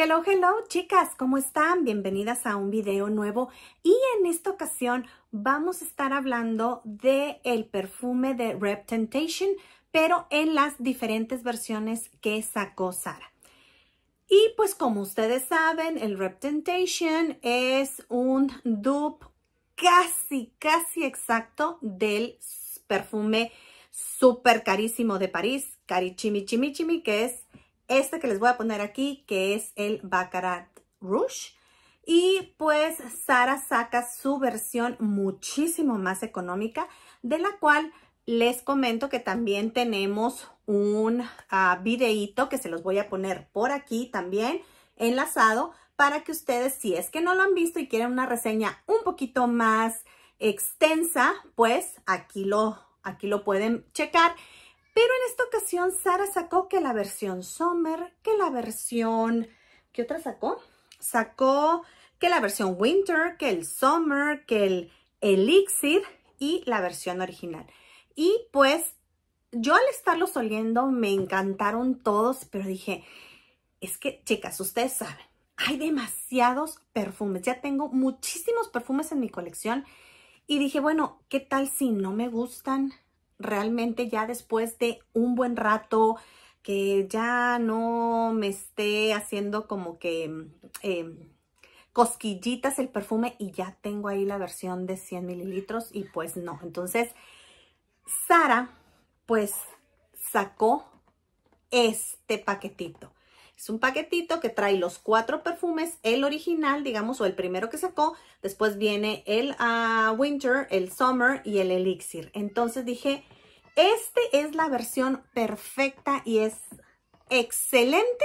Hello, hello, chicas, ¿cómo están? Bienvenidas a un video nuevo y en esta ocasión vamos a estar hablando de el perfume de Rep Temptation, pero en las diferentes versiones que sacó Sara. Y pues como ustedes saben, el Rep Temptation es un dupe casi, casi exacto del perfume súper carísimo de París, Carichimi Chimi, que es este que les voy a poner aquí, que es el Baccarat Rouge. Y pues Sara saca su versión muchísimo más económica, de la cual les comento que también tenemos un videito ah, videíto que se los voy a poner por aquí también enlazado para que ustedes, si es que no lo han visto y quieren una reseña un poquito más extensa, pues aquí lo, aquí lo pueden checar. Pero en esta ocasión Sara sacó que la versión Summer, que la versión... ¿Qué otra sacó? Sacó que la versión Winter, que el Summer, que el Elixir y la versión original. Y pues yo al estarlos oliendo me encantaron todos, pero dije, es que chicas, ustedes saben, hay demasiados perfumes. Ya tengo muchísimos perfumes en mi colección. Y dije, bueno, ¿qué tal si no me gustan? realmente ya después de un buen rato que ya no me esté haciendo como que mm, em, cosquillitas el perfume y ya tengo ahí la versión de 100 mililitros y pues no. Entonces, Sara pues sacó este paquetito. Es un paquetito que trae los cuatro perfumes, el original, digamos, o el primero que sacó. Después viene el ah, Winter, el Summer y el Elixir. Entonces dije, este es la versión perfecta y es excelente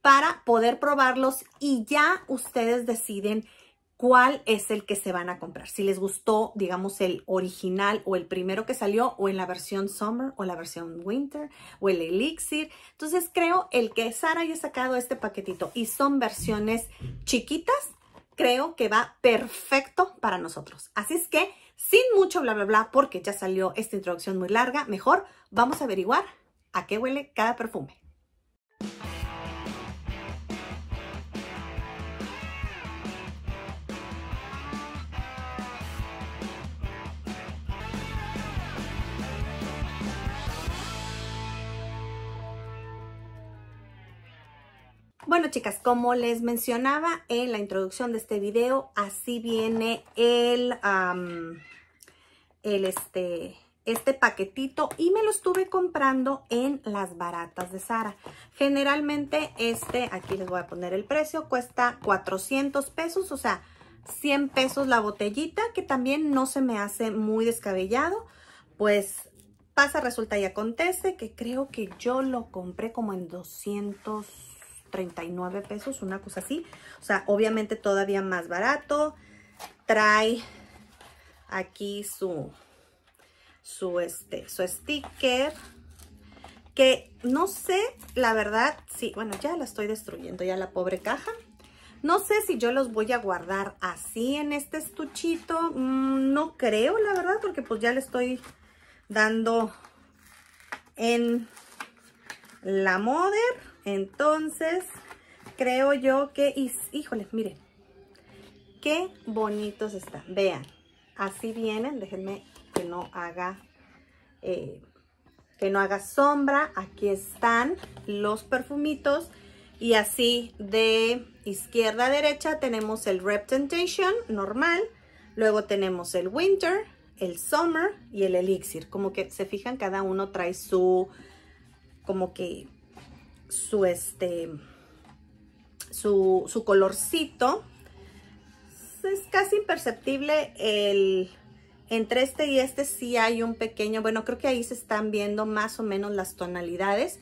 para poder probarlos y ya ustedes deciden cuál es el que se van a comprar. Si les gustó, digamos, el original o el primero que salió o en la versión Summer o la versión Winter o el Elixir. Entonces creo el que Sara haya sacado este paquetito y son versiones chiquitas, creo que va perfecto para nosotros. Así es que sin mucho bla, bla, bla, porque ya salió esta introducción muy larga, mejor vamos a averiguar a qué huele cada perfume. Bueno chicas, como les mencionaba en la introducción de este video, así viene el, este, este paquetito y me lo estuve comprando en las baratas de Sara. Generalmente este, aquí les voy a poner el precio, cuesta 400 pesos, o sea, 100 pesos la botellita, que también no se me hace muy descabellado, pues pasa, resulta y acontece que creo que yo lo compré como en 200 39 pesos, una cosa así. O sea, obviamente todavía más barato. Trae aquí su, su, este, su sticker. Que no sé, la verdad, sí, bueno, ya la estoy destruyendo, ya la pobre caja. No sé si yo los voy a guardar así en este estuchito. Mm, no creo, la verdad, porque pues ya le estoy dando en la moda. Entonces, creo yo que, híjoles, miren, qué bonitos están. Vean, así vienen, déjenme que no haga, eh, que no haga sombra. Aquí están los perfumitos. Y así de izquierda a derecha tenemos el Rep normal. Luego tenemos el Winter, el Summer y el Elixir. Como que se fijan, cada uno trae su, como que su, este, su, colorcito. Es casi imperceptible el, entre este y este si hay un pequeño, bueno, creo que ahí se están viendo más o menos las tonalidades.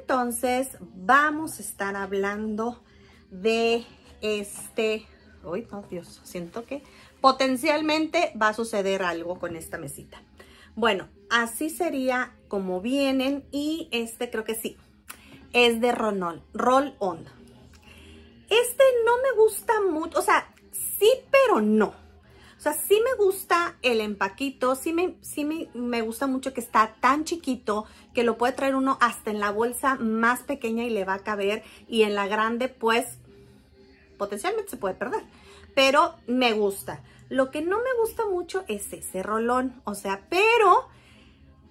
Entonces, vamos a estar hablando de este, uy, Dios, siento que potencialmente va a suceder algo con esta mesita. Bueno, así sería como vienen y este creo que sí, es de Ronol, Roll On. Este no me gusta mucho, o sea, sí, pero no. O sea, sí me gusta el empaquito, sí, me, me, me, gusta mucho que está tan chiquito que lo puede traer uno hasta en la bolsa más pequeña y le va a caber. Y en la grande, pues, potencialmente se puede perder. Pero me gusta. Lo que no me gusta mucho es ese rolón. O sea, pero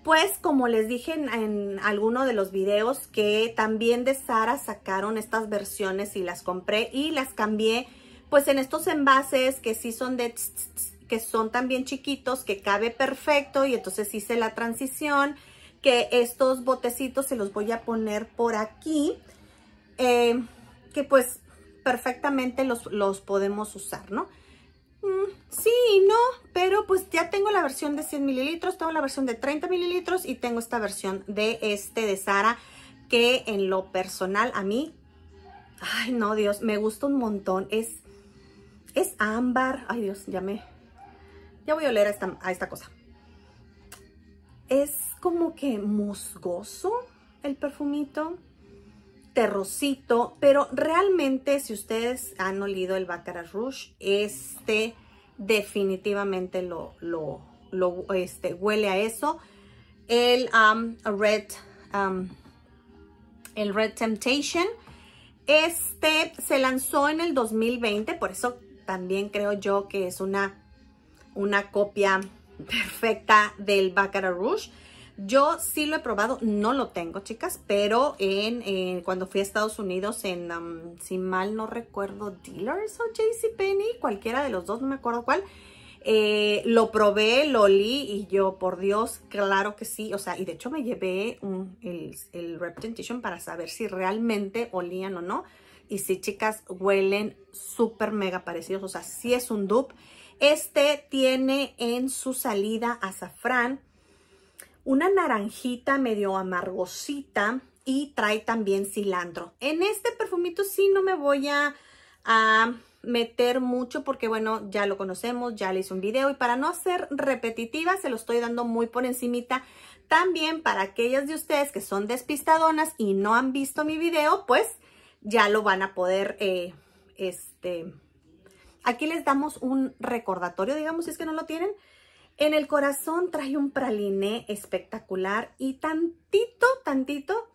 pues como les dije en, alguno de los videos que también de Sara sacaron estas versiones y las compré y las cambié pues en estos envases que sí son de que son también chiquitos, que cabe perfecto y entonces hice la transición que estos botecitos se los voy a poner por aquí eh, que pues perfectamente los, los podemos usar, ¿no? Mm, sí y no, pero pues ya tengo la versión de 100 mililitros, tengo la versión de 30 mililitros y tengo esta versión de este de Sara que en lo personal a mí, ay no Dios, me gusta un montón. Es, es ámbar, ay Dios, ya me, ya voy a oler esta, a esta cosa. Es como que musgoso el perfumito terrocito, pero realmente si ustedes han olido el Baccarat Rouge, este definitivamente lo, lo, este, huele a eso. El um, Red um, el Red Temptation. Este se lanzó en el 2020, por eso también creo yo que es una, una copia perfecta del Baccarat Rouge. Yo sí lo he probado, no lo tengo, chicas, pero en eh, cuando fui a Estados Unidos en, um, si mal no recuerdo, Dealers o JCPenney, cualquiera de los dos, no me acuerdo cuál, eh, lo probé, lo olí y yo, por Dios, claro que sí. O sea, y de hecho me llevé el, el para saber si realmente olían o no. Y sí, chicas, huelen súper mega parecidos. O sea, sí es un dupe. Este tiene en su salida azafrán una naranjita medio amargosita y trae también cilantro. En este perfumito sí no me voy a, meter mucho porque bueno, ya lo conocemos, ya le hice un video y para no ser repetitiva se lo estoy dando muy por encimita. También para aquellas de ustedes que son despistadonas y no han visto mi video, pues ya lo van a poder, eh, este, aquí les damos un recordatorio, digamos, si es que no lo tienen, en el corazón trae un praliné espectacular y tantito, tantito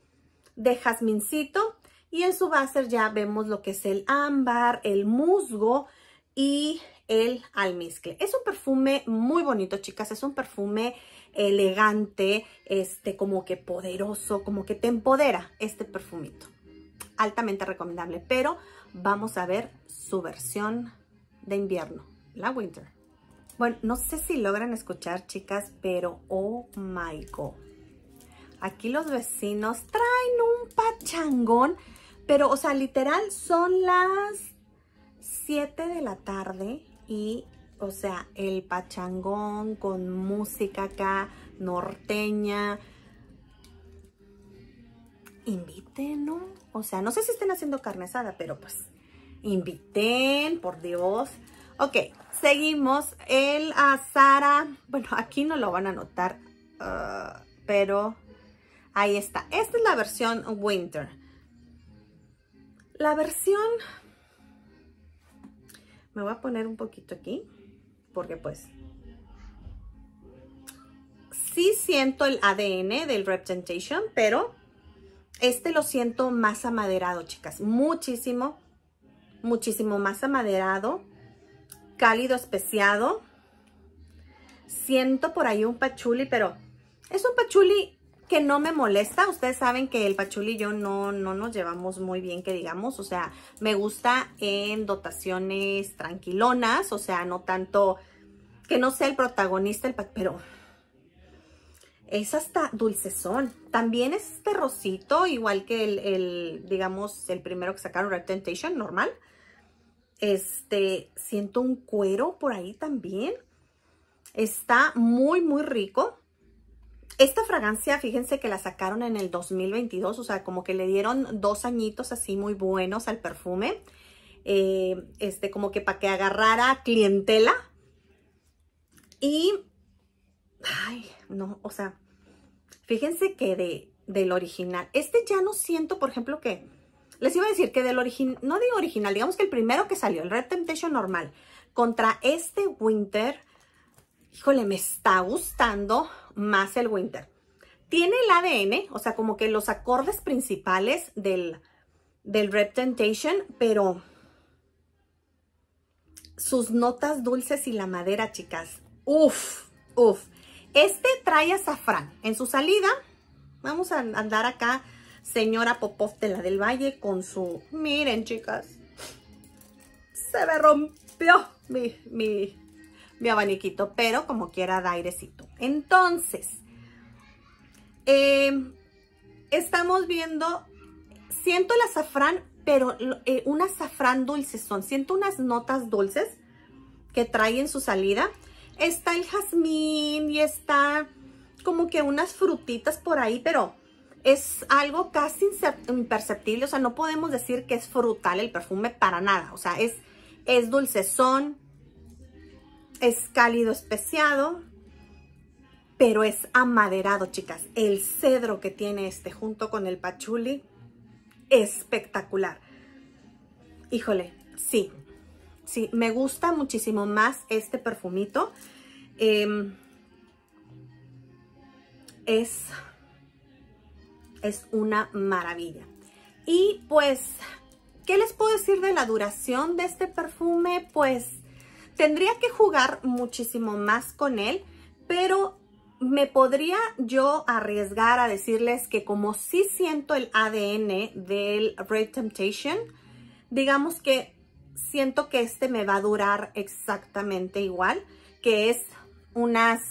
de jazmincito. Y en su base ya vemos lo que es el ámbar, el musgo y el almizcle. Es un perfume muy bonito, chicas. Es un perfume elegante, este, como que poderoso, como que te empodera este perfumito. Altamente recomendable, pero vamos a ver su versión de invierno, la winter. Bueno, no sé si logran escuchar, chicas, pero oh my god. Aquí los vecinos traen un pachangón, pero, o sea, literal son las 7 de la tarde y, o sea, el pachangón con música acá, norteña. Inviten, ¿no? O sea, no sé si estén haciendo carnesada, pero pues inviten, por Dios. Ok, seguimos. El a Sara, bueno, aquí no lo van a notar, uh, pero ahí está. Esta es la versión Winter. La versión... Me voy a poner un poquito aquí, porque pues... Sí siento el ADN del Representation, pero este lo siento más amaderado, chicas. Muchísimo, muchísimo más amaderado cálido especiado. Siento por ahí un pachuli, pero es un pachuli que no me molesta. Ustedes saben que el pachuli y yo no, no nos llevamos muy bien, que digamos. O sea, me gusta en dotaciones tranquilonas, o sea, no tanto que no sea el protagonista, el pero es hasta dulcezón. También es este rosito, igual que el, el digamos, el primero que sacaron, Red Temptation, normal. Este, siento un cuero por ahí también. Está muy, muy rico. Esta fragancia, fíjense que la sacaron en el 2022, o sea, como que le dieron dos añitos así muy buenos al perfume. Eh, este, como que para que agarrara clientela. Y, ay, no, o sea, fíjense que de, del original. Este ya no siento, por ejemplo, que les iba a decir que del original, no digo original, digamos que el primero que salió, el Red Temptation normal, contra este Winter, híjole, me está gustando más el Winter. Tiene el ADN, o sea, como que los acordes principales del, del Red Temptation, pero sus notas dulces y la madera, chicas. Uf, uf. Este trae azafrán en su salida. Vamos a andar acá señora Popov de la del Valle con su... Miren, chicas, se me rompió mi, mi, abaniquito, pero como quiera da airecito. Entonces, em, estamos viendo, siento el azafrán, pero eh, un azafrán dulce son, siento unas notas dulces que trae en su salida. Está el jazmín y está como que unas frutitas por ahí, pero es algo casi imperceptible, o sea, no podemos decir que es frutal el perfume para nada, o sea, es, es dulcezón, es cálido especiado, pero es amaderado, chicas. El cedro que tiene este junto con el pachuli, espectacular. Híjole, sí, sí, me gusta muchísimo más este perfumito. Em, es es una maravilla. Y pues, ¿qué les puedo decir de la duración de este perfume? Pues tendría que jugar muchísimo más con él, pero me podría yo arriesgar a decirles que como sí siento el ADN del Red Temptation, digamos que siento que este me va a durar exactamente igual, que es unas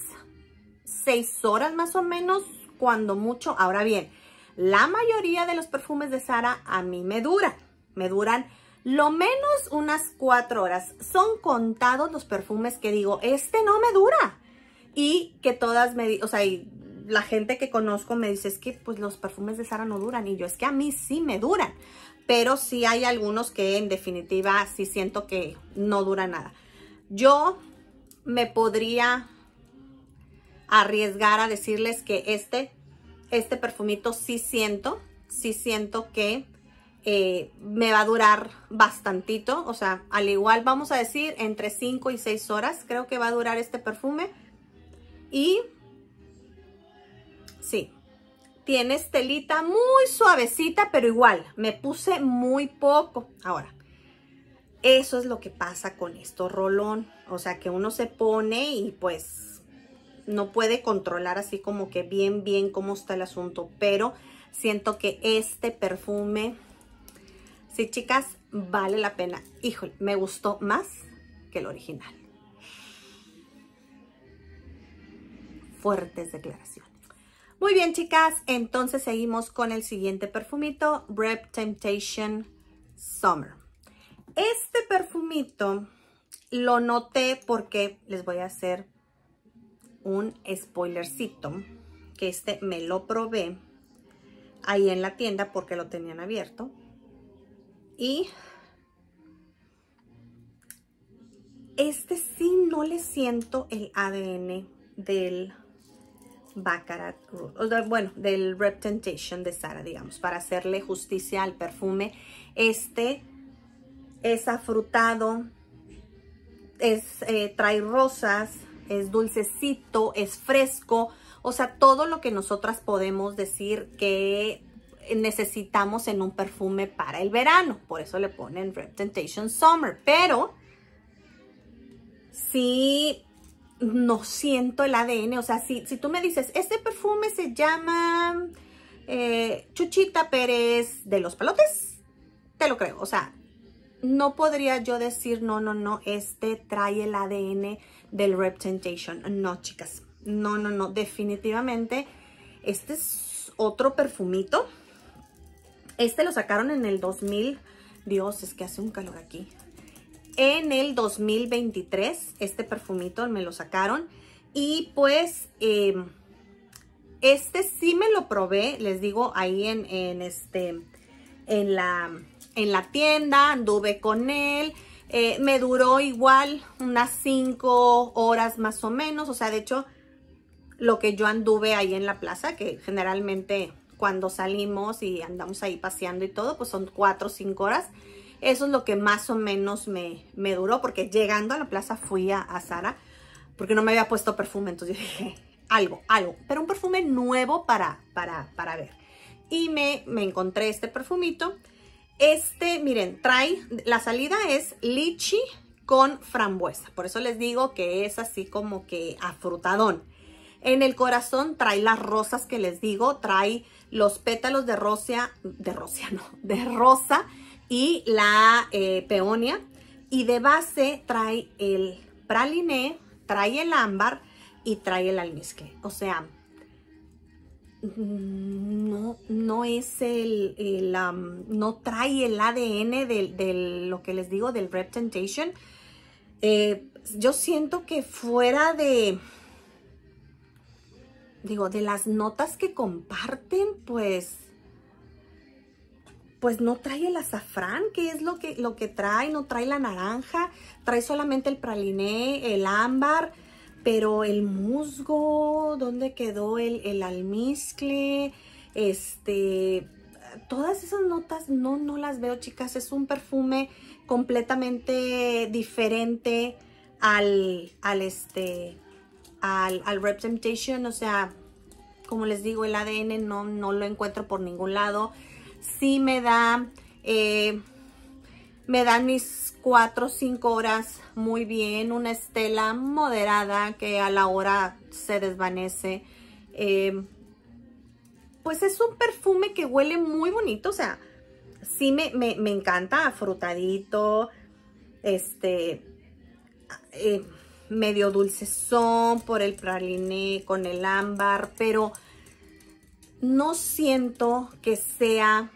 6 horas más o menos, cuando mucho. Ahora bien, la mayoría de los perfumes de Sara a mí me dura. Me duran lo menos unas cuatro horas. Son contados los perfumes que digo, este no me dura. Y que todas me, o sea, la gente que conozco me dice, es que pues los perfumes de Sara no duran. Y yo, es que a mí sí me duran. Pero sí hay algunos que en definitiva sí siento que no dura nada. Yo me podría arriesgar a decirles que este este perfumito sí siento, sí siento que eh, me va a durar bastantito. O sea, al igual vamos a decir entre 5 y 6 horas creo que va a durar este perfume. Y sí, tiene estelita muy suavecita, pero igual me puse muy poco. Ahora, eso es lo que pasa con esto rolón. O sea, que uno se pone y pues no puede controlar así como que bien, bien cómo está el asunto, pero siento que este perfume, sí chicas, vale la pena. Híjole, me gustó más que el original. Fuertes declaraciones. Muy bien, chicas. Entonces seguimos con el siguiente perfumito, Rep Temptation Summer. Este perfumito lo noté porque les voy a hacer un spoilercito que este me lo probé ahí en la tienda porque lo tenían abierto. Y este sí no le siento el ADN del Baccarat bueno, del Rep de Sara, digamos, para hacerle justicia al perfume. Este es afrutado, es, eh, trae rosas, es dulcecito, es fresco, o sea, todo lo que nosotras podemos decir que necesitamos en un perfume para el verano. Por eso le ponen Rep Temptation Summer. Pero si no siento el ADN, o sea, si, si tú me dices, este perfume se llama eh, Chuchita Pérez de los Palotes, te lo creo. O sea, no podría yo decir, no, no, no, este trae el ADN del Rep Temptation. No, chicas, no, no, no, definitivamente este es otro perfumito. Este lo sacaron en el 2000, Dios, es que hace un calor aquí. En el 2023, este perfumito me lo sacaron. Y pues, em, este sí me lo probé, les digo, ahí en, en, este, en, la, en la tienda, anduve con él. Eh, me duró igual unas 5 horas más o menos. O sea, de hecho, lo que yo anduve ahí en la plaza, que generalmente cuando salimos y andamos ahí paseando y todo, pues son 4 o 5 horas. Eso es lo que más o menos me, duró, porque llegando a la plaza fui a, a Sara, porque no me había puesto perfume, entonces yo dije, algo, algo, pero un perfume nuevo para, para, para ver. Y me, me encontré este perfumito este, miren, trae, la salida es lichi con frambuesa. Por eso les digo que es así como que afrutadón. En el corazón trae las rosas que les digo, trae los pétalos de rosa, de rocia, no, de rosa y la eh, peonia. Y de base trae el praliné, trae el ámbar y trae el almizcle. O sea, no, es el, no trae el ADN de lo que les digo, del Rep Temptation. Eh, yo siento que fuera de, digo, de las notas que comparten, pues, pues no trae el azafrán, que es lo que, lo que trae, no trae la naranja, trae solamente el praliné, el ámbar, pero el musgo, ¿dónde quedó el, el almizcle? Este, todas esas notas no, no las veo, chicas. Es un perfume completamente diferente al, al este, al, al O sea, como les digo, el ADN no, no lo encuentro por ningún lado. Sí me da, eh, me dan mis 4 o 5 horas muy bien. Una estela moderada que a la hora se desvanece. Eh, pues es un perfume que huele muy bonito, o sea, sí me, encanta, afrutadito, este, eh, medio dulcezón por el praliné con el ámbar, pero no siento que sea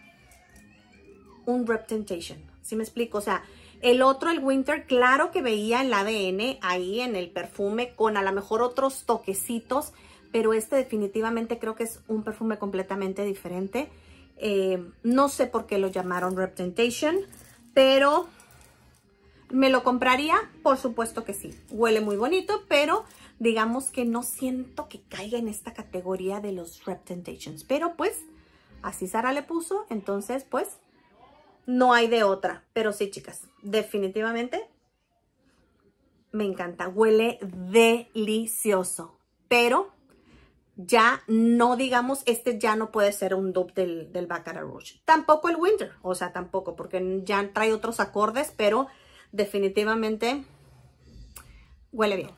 un Reptentation, ¿sí me explico? O sea, el otro, el Winter, claro que veía el ADN ahí en el perfume con a lo mejor otros toquecitos, pero este definitivamente creo que es un perfume completamente diferente. Eh, no sé por qué lo llamaron Representation, pero ¿me lo compraría? Por supuesto que sí. Huele muy bonito, pero digamos que no siento que caiga en esta categoría de los Representations. Pero pues, así Sara le puso, entonces pues no hay de otra. Pero sí, chicas, definitivamente me encanta. Huele delicioso, pero ya no digamos, este ya no puede ser un dupe del, del Baccarat Rouge. Tampoco el Winter, o sea, tampoco, porque ya trae otros acordes, pero definitivamente huele bien.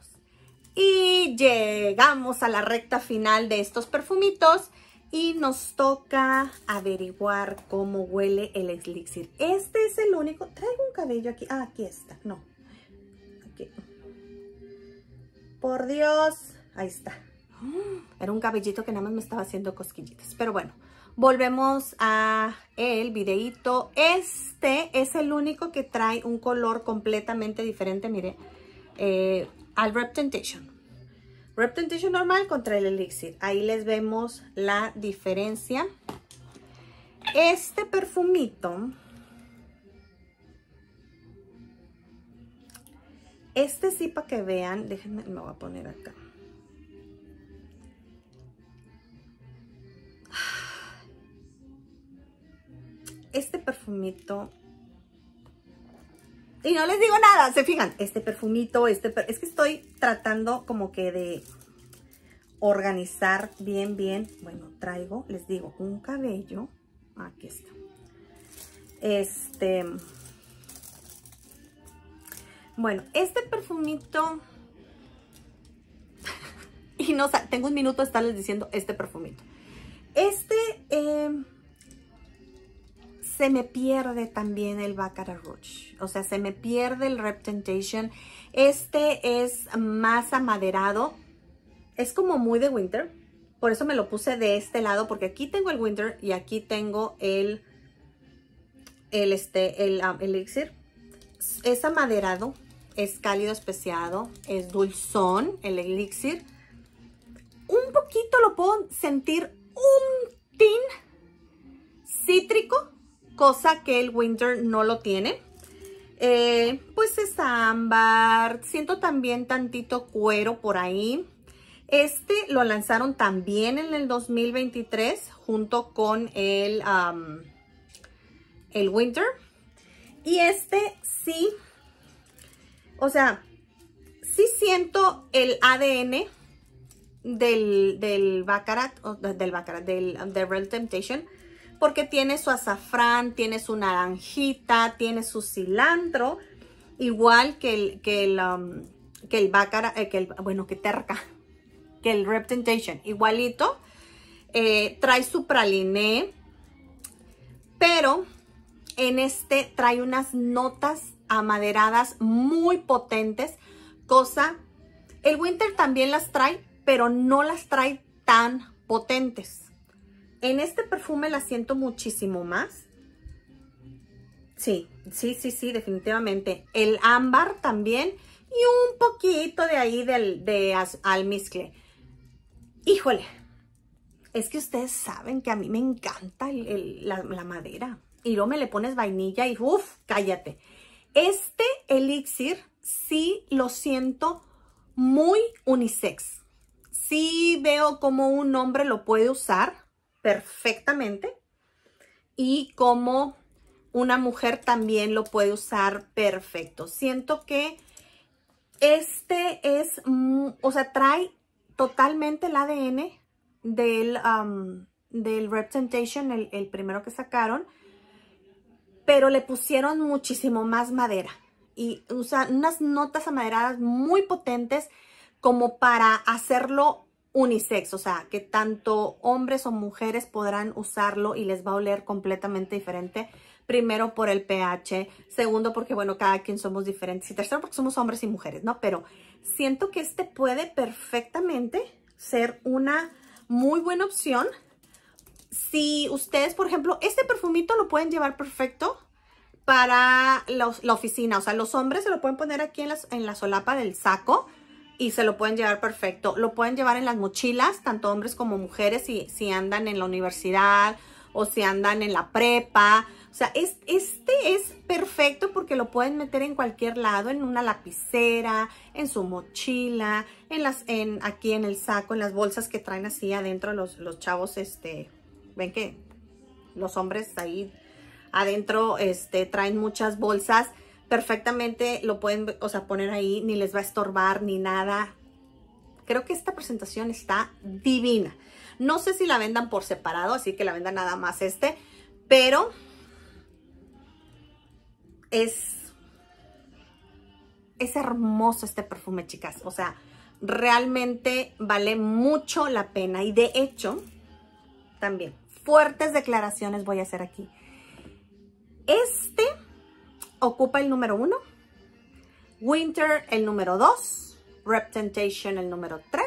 Y llegamos a la recta final de estos perfumitos y nos toca averiguar cómo huele el elixir. Este es el único, traigo un cabello aquí, ah, aquí está, no, aquí. Por Dios, ahí está. Era un cabellito que nada más me estaba haciendo cosquillitas. Pero bueno, volvemos a el videito. Este es el único que trae un color completamente diferente, mire, eh, al Reptentation Reptentation normal contra el Elixir. Ahí les vemos la diferencia. Este perfumito... Este sí para que vean, déjenme, me voy a poner acá. este perfumito... Y no les digo nada, se fijan, este perfumito, este... Es que estoy tratando como que de organizar bien, bien. Bueno, traigo, les digo, un cabello. Aquí está. Este... Bueno, este perfumito... y no, tengo un minuto de estarles diciendo este perfumito. Este... Eh, se me pierde también el Baccarat Rouge. O sea, se me pierde el Reptentation. Este es más amaderado. Es como muy de winter. Por eso me lo puse de este lado, porque aquí tengo el winter y aquí tengo el, el, este, el ah, elixir. Es amaderado, es cálido especiado, es dulzón el elixir. Un poquito lo puedo sentir un tin cítrico, cosa que el Winter no lo tiene. Eh, pues es ámbar, siento también tantito cuero por ahí. Este lo lanzaron también en el 2023 junto con el, um, el Winter. Y este sí, o sea, sí siento el ADN del, del Baccarat, del Baccarat, del, The Real Temptation porque tiene su azafrán, tiene su naranjita, tiene su cilantro, igual que el, que el, um, que el eh, que bueno, que terca, que el Rep igualito. Eh, trae su praliné, pero en este trae unas notas amaderadas muy potentes, cosa, el Winter también las trae, pero no las trae tan potentes. En este perfume la siento muchísimo más. Sí, sí, sí, sí, definitivamente. El ámbar también y un poquito de ahí del, de almizcle. Híjole, es que ustedes saben que a mí me encanta la, la, madera. Y luego me le pones vainilla y uff, cállate. Este elixir sí lo siento muy unisex. Sí veo como un hombre lo puede usar perfectamente y como una mujer también lo puede usar perfecto. Siento que este es, mm, o sea, trae totalmente el ADN del, del Representation, el, el primero que sacaron, pero le pusieron muchísimo más madera y usan unas notas amaderadas muy potentes como para hacerlo unisex, o sea, que tanto hombres o mujeres podrán usarlo y les va a oler completamente diferente. Primero por el pH, segundo porque, bueno, cada quien somos diferentes y tercero porque somos hombres y mujeres, ¿no? Pero siento que este puede perfectamente ser una muy buena opción. Si ustedes, por ejemplo, este perfumito lo pueden llevar perfecto para la, oficina. O sea, los hombres se lo pueden poner aquí en en la solapa del saco y se lo pueden llevar perfecto. Lo pueden llevar en las mochilas, tanto hombres como mujeres, si, si andan en la universidad o si andan en la prepa. O sea, este es perfecto porque lo pueden meter en cualquier lado, en una lapicera, en su mochila, en las, en, aquí en el saco, en las bolsas que traen así adentro los, chavos, este, ven que los hombres ahí adentro, este, traen muchas bolsas perfectamente lo pueden, o sea, poner ahí, ni les va a estorbar ni nada. Creo que esta presentación está divina. No sé si la vendan por separado, así que la vendan nada más este, pero es es hermoso este perfume, chicas. O sea, realmente vale mucho la pena. Y de hecho, también, fuertes declaraciones voy a hacer aquí. Este ocupa el número uno, Winter el número dos, Reptentation el número 3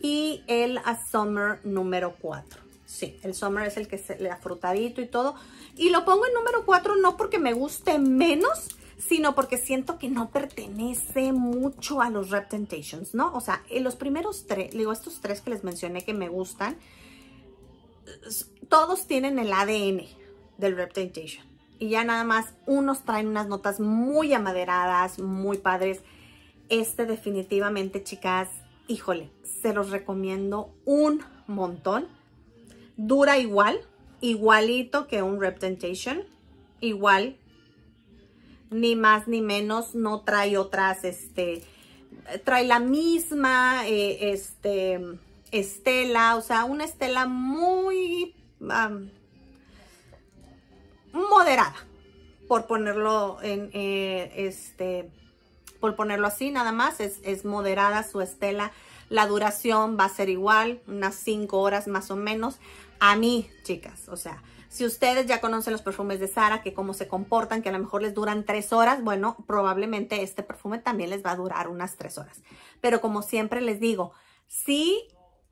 y el ah, Summer número 4. Sí, el Summer es el que le ha frutadito y todo. Y lo pongo en número 4 no porque me guste menos, sino porque siento que no pertenece mucho a los Rep Temptations, ¿no? O sea, los primeros tres, digo, estos tres que les mencioné que me gustan, todos tienen el ADN del Rep Temptation y ya nada más unos traen unas notas muy amaderadas, muy padres. Este definitivamente, chicas, híjole, se los recomiendo un montón. Dura igual, igualito que un Reptentation, igual, ni más ni menos, no trae otras, este, trae la misma, eh, este, estela, o sea, una estela muy moderada, por ponerlo en eh, este, por ponerlo así, nada más es, es, moderada su estela. La duración va a ser igual, unas 5 horas más o menos. A mí, chicas, o sea, si ustedes ya conocen los perfumes de Sara, que cómo se comportan, que a lo mejor les duran 3 horas, bueno, probablemente este perfume también les va a durar unas 3 horas. Pero como siempre les digo, si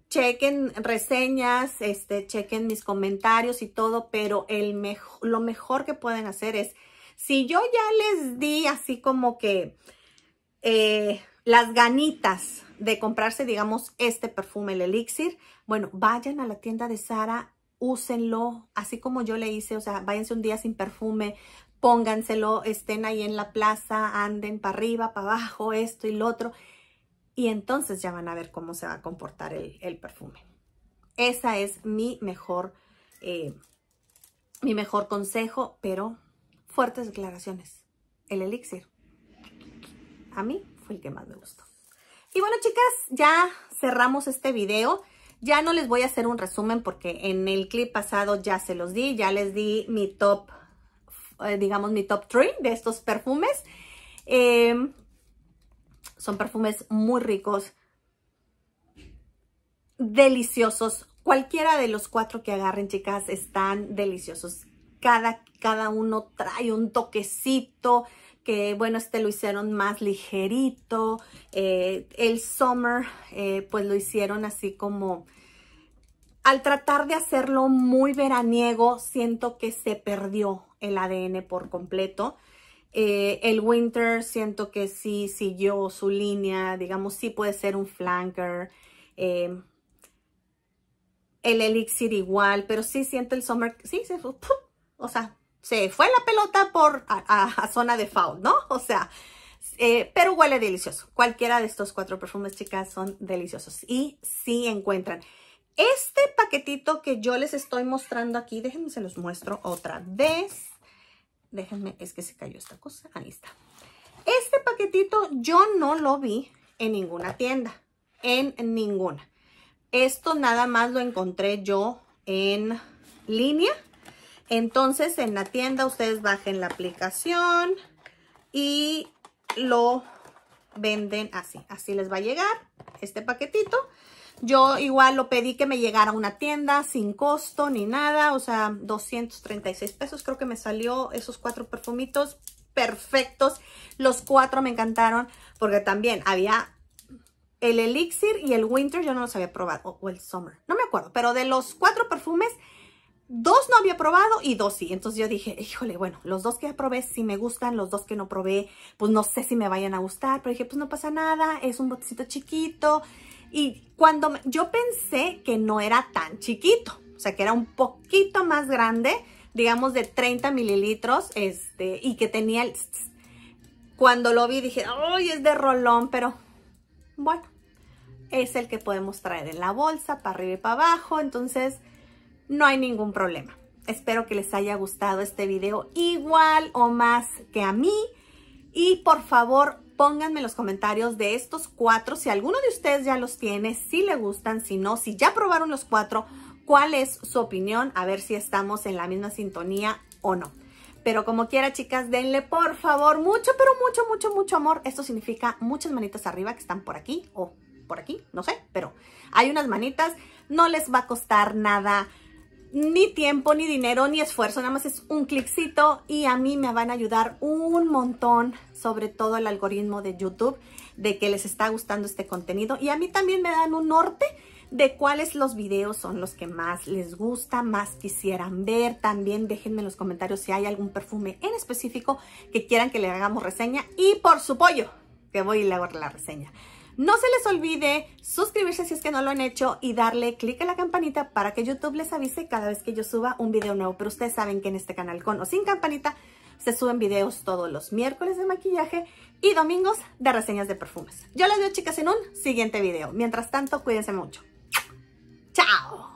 chequen reseñas, este, chequen mis comentarios y todo, pero el lo mejor que pueden hacer es, si yo ya les di así como que eh, las ganitas de comprarse, digamos, este perfume, el elixir, bueno, vayan a la tienda de Sara, úsenlo, así como yo le hice, o sea, váyanse un día sin perfume, pónganselo, estén ahí en la plaza, anden para arriba, para abajo, esto y lo otro, y entonces ya van a ver cómo se va a comportar el, perfume. Esa es mi mejor, eh, mi mejor consejo, pero fuertes declaraciones. El elixir. A mí fue el que más me gustó. Y bueno, chicas, ya cerramos este video. Ya no les voy a hacer un resumen porque en el clip pasado ya se los di. Ya les di mi top, eh, digamos, mi top 3 de estos perfumes. Eh, son perfumes muy ricos, deliciosos. Cualquiera de los cuatro que agarren, chicas, están deliciosos. Cada, uno trae un toquecito, que bueno, este lo hicieron más ligerito. Eh, el Summer, eh, pues lo hicieron así como... Al tratar de hacerlo muy veraniego, siento que se perdió el ADN por completo. Eh, el Winter siento que sí siguió su línea, digamos, sí puede ser un flanker. Eh, el Elixir igual, pero sí siento el Summer, sí, se fue, o sea, se fue la pelota por a, zona de foul, ¿no? O sea, eh, pero huele delicioso. Cualquiera de estos cuatro perfumes, chicas, son deliciosos. Y sí encuentran. Este paquetito que yo les estoy mostrando aquí, déjenme se los muestro otra vez. Déjenme, es que se cayó esta cosa. Ahí está. Este paquetito yo no lo vi en ninguna tienda. En ninguna. Esto nada más lo encontré yo en línea. Entonces, en la tienda ustedes bajen la aplicación y lo venden así. Así les va a llegar este paquetito. Yo igual lo pedí que me llegara a una tienda sin costo ni nada, o sea, 236 pesos creo que me salió esos cuatro perfumitos perfectos. Los cuatro me encantaron porque también había el Elixir y el Winter, yo no los había probado, o el Summer, no me acuerdo, pero de los cuatro perfumes, dos no había probado y dos sí. Entonces yo dije, híjole, bueno, los dos que probé sí me gustan, los dos que no probé, pues no sé si me vayan a gustar, pero dije, pues no pasa nada, es un botecito chiquito, y cuando yo pensé que no era tan chiquito, o sea, que era un poquito más grande, digamos de 30 mililitros, este, y que tenía el... Cuando lo vi dije, ¡ay, es de rolón! Pero bueno, es el que podemos traer en la bolsa, para arriba y para abajo, entonces no hay ningún problema. Espero que les haya gustado este video igual o más que a mí. Y por favor, pónganme en los comentarios de estos cuatro, si alguno de ustedes ya los tiene, si le gustan, si no, si ya probaron los cuatro, cuál es su opinión, a ver si estamos en la misma sintonía o no. Pero como quiera, chicas, denle por favor mucho, pero mucho, mucho, mucho amor. Esto significa muchas manitas arriba que están por aquí o por aquí, no sé, pero hay unas manitas. No les va a costar nada ni tiempo, ni dinero, ni esfuerzo, nada más es un cliccito y a mí me van a ayudar un montón, sobre todo el algoritmo de YouTube, de que les está gustando este contenido y a mí también me dan un norte de cuáles los videos son los que más les gusta, más quisieran ver. También déjenme en los comentarios si hay algún perfume en específico que quieran que le hagamos reseña y por su pollo, que voy a le la reseña. No se les olvide suscribirse si es que no lo han hecho y darle clic a la campanita para que YouTube les avise cada vez que yo suba un video nuevo. Pero ustedes saben que en este canal con o sin campanita se suben videos todos los miércoles de maquillaje y domingos de reseñas de perfumes. Yo les veo chicas en un siguiente video. Mientras tanto, cuídense mucho. ¡Chao!